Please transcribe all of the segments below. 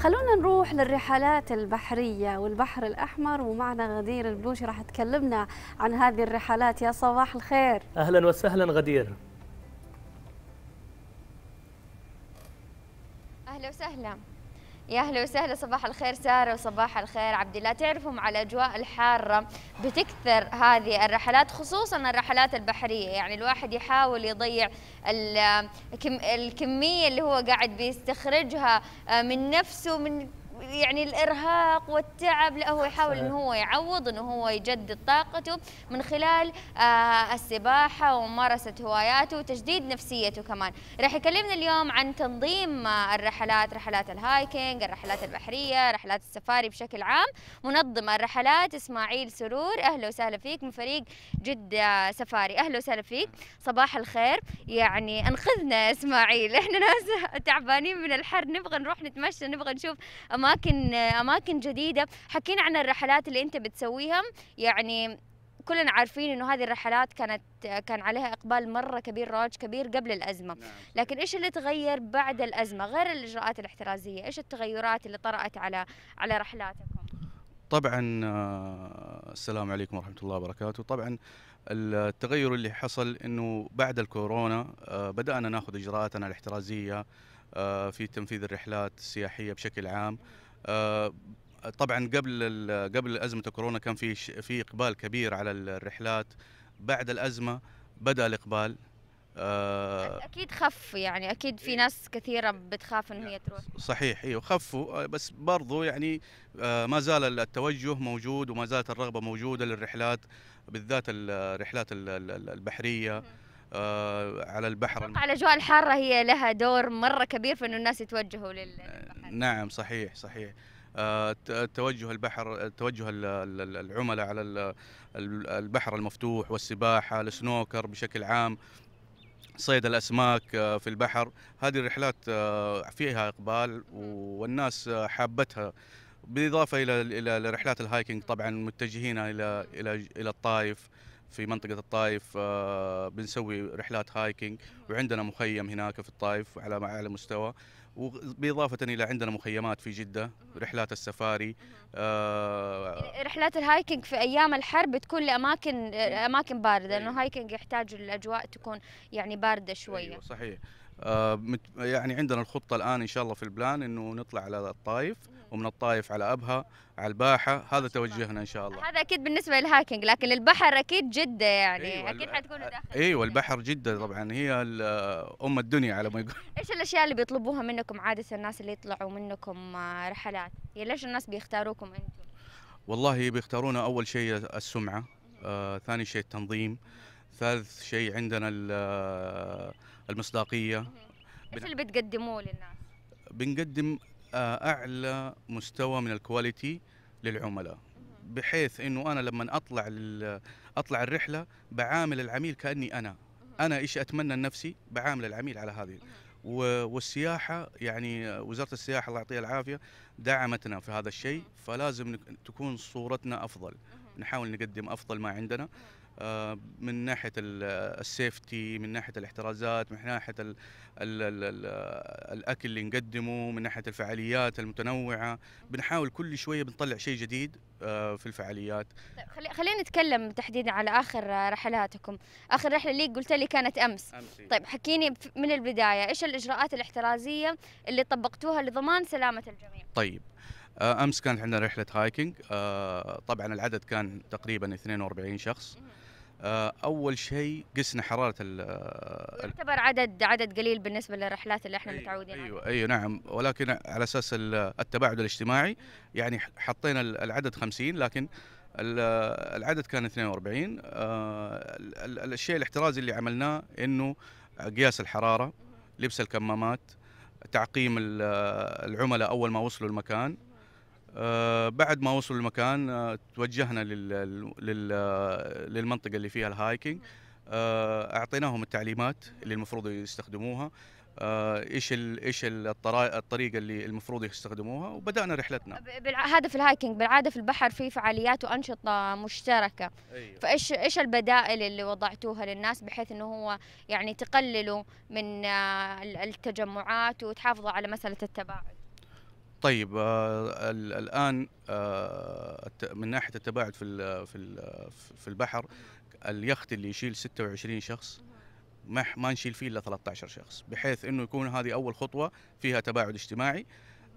خلونا نروح للرحلات البحرية والبحر الأحمر ومعنا غدير البلوشي راح تكلمنا عن هذه الرحلات يا صباح الخير أهلا وسهلا غدير أهلا وسهلا يا اهلا وسهلا صباح الخير ساره وصباح الخير عبد الله تعرفوا مع الاجواء الحاره بتكثر هذه الرحلات خصوصا الرحلات البحريه يعني الواحد يحاول يضيع الكميه اللي هو قاعد بيستخرجها آه، من نفسه من يعني الارهاق والتعب لا هو يحاول ان هو يعوض انه هو يجدد طاقته من خلال آه، السباحه وممارسه هواياته وتجديد نفسيته كمان راح يكلمنا اليوم عن تنظيم آه، الرحلات رحلات الهايكينج الرحلات البحريه رحلات السفاري بشكل عام منظم الرحلات اسماعيل سرور اهلا وسهلا فيك من فريق جده آه، سفاري اهلا وسهلا فيك صباح الخير يعني انقذنا اسماعيل احنا ناس تعبانين من الحر نبغى نروح نتمشى نبغى نشوف اماكن اماكن اماكن جديده حكينا عن الرحلات اللي انت بتسويها يعني كلنا عارفين انه هذه الرحلات كانت كان عليها اقبال مره كبير راج كبير قبل الازمه نعم. لكن ايش اللي تغير بعد الازمه غير الاجراءات الاحترازيه ايش التغيرات اللي طرات على على رحلاتكم طبعا آه، السلام عليكم ورحمه الله وبركاته طبعا التغير اللي حصل انه بعد الكورونا آه، بدانا ناخذ اجراءاتنا الاحترازيه آه، في تنفيذ الرحلات السياحيه بشكل عام آه، طبعا قبل قبل ازمه كورونا كان في في اقبال كبير على الرحلات بعد الازمه بدا الاقبال آه، اكيد خف يعني اكيد في إيه. ناس كثيره بتخاف ان هي نعم، تروح صحيح ايوه خفوا آه، بس برضو يعني ما زال التوجه موجود وما زالت الرغبه موجوده للرحلات بالذات الرحلات البحريه على البحر على الاجواء الحاره هي لها دور مره كبير في انه الناس يتوجهوا لل يعني. نعم صحيح صحيح آه، توجه البحر توجه العملاء على البحر المفتوح والسباحه السنوكر بشكل عام صيد الاسماك آه، في البحر هذه الرحلات آه، فيها اقبال والناس حابتها بالاضافه الى الى رحلات الهايكنج طبعا متجهين الى الى الى الطائف في منطقة الطائف بنسوي رحلات هايكنج وعندنا مخيم هناك في الطائف على أعلى مستوى وباضافه الى عندنا مخيمات في جده رحلات السفاري آه يعني رحلات الهايكنج في ايام الحر بتكون لاماكن إيه. اماكن بارده لانه إيه. هايكنج يحتاج الاجواء تكون يعني بارده شويه أيوة صحيح آه يعني عندنا الخطه الان ان شاء الله في البلان انه نطلع على الطائف ومن الطائف على أبها على الباحة هذا توجهنا إن شاء الله هذا أكيد بالنسبة للهاكينج لكن البحر أكيد جدة يعني أيوة أكيد حتكونوا داخل أيوة البحر جدة طبعا هي أم الدنيا على ما يقول إيش الأشياء اللي بيطلبوها منكم عادة الناس اللي يطلعوا منكم رحلات يعني ليش الناس بيختاروكم أنتم والله بيختارونا أول شيء السمعة آه، ثاني شيء التنظيم ثالث شيء عندنا آه، المصداقية ايش اللي بتقدموه للناس؟ بنقدم اعلى مستوى من الكواليتي للعملاء بحيث انه انا لما اطلع اطلع الرحله بعامل العميل كاني انا انا ايش اتمنى لنفسي بعامل العميل على هذه والسياحه يعني وزاره السياحه الله يعطيها العافيه دعمتنا في هذا الشيء فلازم تكون صورتنا افضل نحاول نقدم افضل ما عندنا آه، من ناحيه السيفتي من ناحيه الاحترازات من ناحيه الـ الـ الـ الـ الاكل اللي نقدمه من ناحيه الفعاليات المتنوعه بنحاول كل شويه بنطلع شيء جديد آه، في الفعاليات طيب خلينا نتكلم تحديدا على اخر رحلاتكم اخر رحله ليك قلت لي كانت امس أمسي. إيه. طيب حكيني من البدايه ايش الاجراءات الاحترازيه اللي طبقتوها لضمان سلامه الجميع طيب آه، امس كانت عندنا رحله هايكنج آه، طبعا العدد كان تقريبا 42 شخص آه، اول شيء قسنا حراره ال يعتبر عدد عدد قليل بالنسبه للرحلات اللي احنا أيوة متعودين ايوه ايوه نعم ولكن على اساس التباعد الاجتماعي يعني حطينا العدد 50 لكن العدد كان 42 الشيء الاحترازي اللي عملناه انه قياس الحراره لبس الكمامات تعقيم العملاء اول ما وصلوا المكان آه، بعد ما وصلوا المكان آه، توجهنا آه، للمنطقه اللي فيها الهايكنج اعطيناهم التعليمات اللي المفروض يستخدموها ايش ايش الطريقه اللي المفروض يستخدموها وبدانا رحلتنا هذا في الهايكنج بالعاده في البحر في فعاليات وانشطه مشتركه أيوه. فايش ايش البدائل اللي وضعتوها للناس بحيث انه هو يعني تقللوا من التجمعات وتحافظوا على مساله التباعد طيب آه الان آه من ناحيه التباعد في في في البحر اليخت اللي يشيل 26 شخص ما ما نشيل فيه الا 13 شخص بحيث انه يكون هذه اول خطوه فيها تباعد اجتماعي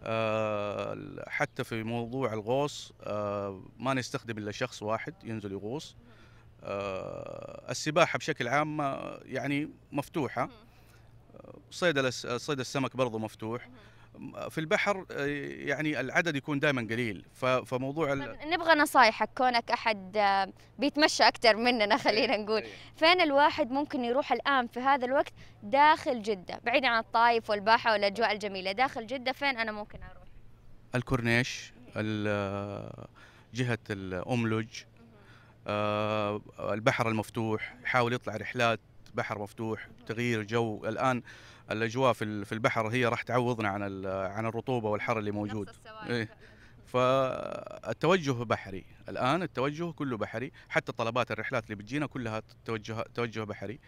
آه حتى في موضوع الغوص آه ما نستخدم الا شخص واحد ينزل يغوص آه السباحه بشكل عام آه، يعني مفتوحه آه، صيد صيد السمك برضه مفتوح في البحر آه، يعني العدد يكون دائما قليل فموضوع طيب، نبغى نصايحك كونك احد آه، بيتمشى اكثر مننا خلينا إيه، نقول إيه. فين الواحد ممكن يروح الان في هذا الوقت داخل جده بعيد عن الطايف والباحه والاجواء إيه. الجميله داخل جده فين انا ممكن اروح الكورنيش جهه الاملج آه، البحر المفتوح يحاول يطلع رحلات بحر مفتوح تغيير جو الان الاجواء في البحر هي راح تعوضنا عن عن الرطوبه والحر اللي موجود إيه. فالتوجه بحري الان التوجه كله بحري حتى طلبات الرحلات اللي بتجينا كلها توجه توجه بحري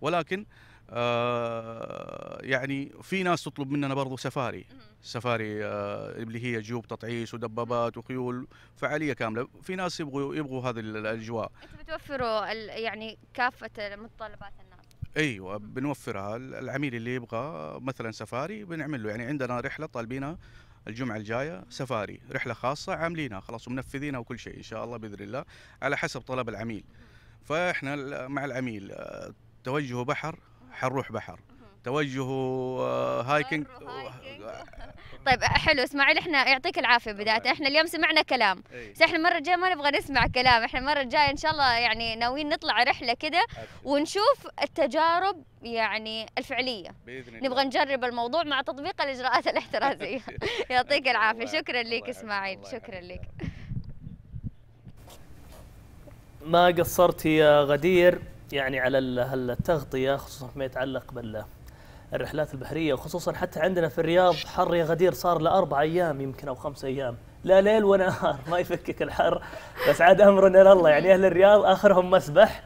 ولكن آه يعني في ناس تطلب مننا برضو سفاري سفاري آه اللي هي جيوب تطعيس ودبابات وخيول فعاليه كامله في ناس يبغوا يبغوا هذه الاجواء انتم بتوفروا يعني كافه متطلبات الناس ايوه بنوفرها العميل اللي يبغى مثلا سفاري بنعمل له يعني عندنا رحله طالبينها الجمعة الجاية سفاري رحلة خاصة عاملينها خلاص ومنفذينها وكل شيء إن شاء الله بإذن الله على حسب طلب العميل فإحنا مع العميل آه، توجهه بحر حنروح بحر توجهه آه، هايكنج طيب حلو اسماعيل احنا يعطيك العافيه بدايه احنا اليوم سمعنا كلام بس احنا المره الجايه ما نبغى نسمع كلام احنا المره الجايه ان شاء الله يعني ناويين نطلع رحله كده ونشوف التجارب يعني الفعليه باذن الله نبغى نجرب الموضوع مع تطبيق الاجراءات الاحترازيه يعطيك العافيه شكرا لك اسماعيل شكرا لك ما قصرتي يا غدير يعني على التغطيه خصوصا فيما يتعلق بال الرحلات البحرية وخصوصا حتى عندنا في الرياض حر يا غدير صار لأربع أيام يمكن أو خمس أيام لا ليل ونهار ما يفكك الحر بس عاد أمرنا لله يعني أهل الرياض آخرهم مسبح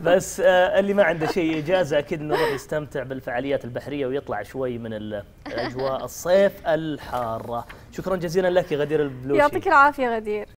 بس آه اللي ما عنده شيء إجازة أكيد أنه راح يستمتع بالفعاليات البحرية ويطلع شوي من الأجواء الصيف الحارة شكرا جزيلا لك يا غدير البلوشي يعطيك العافية غدير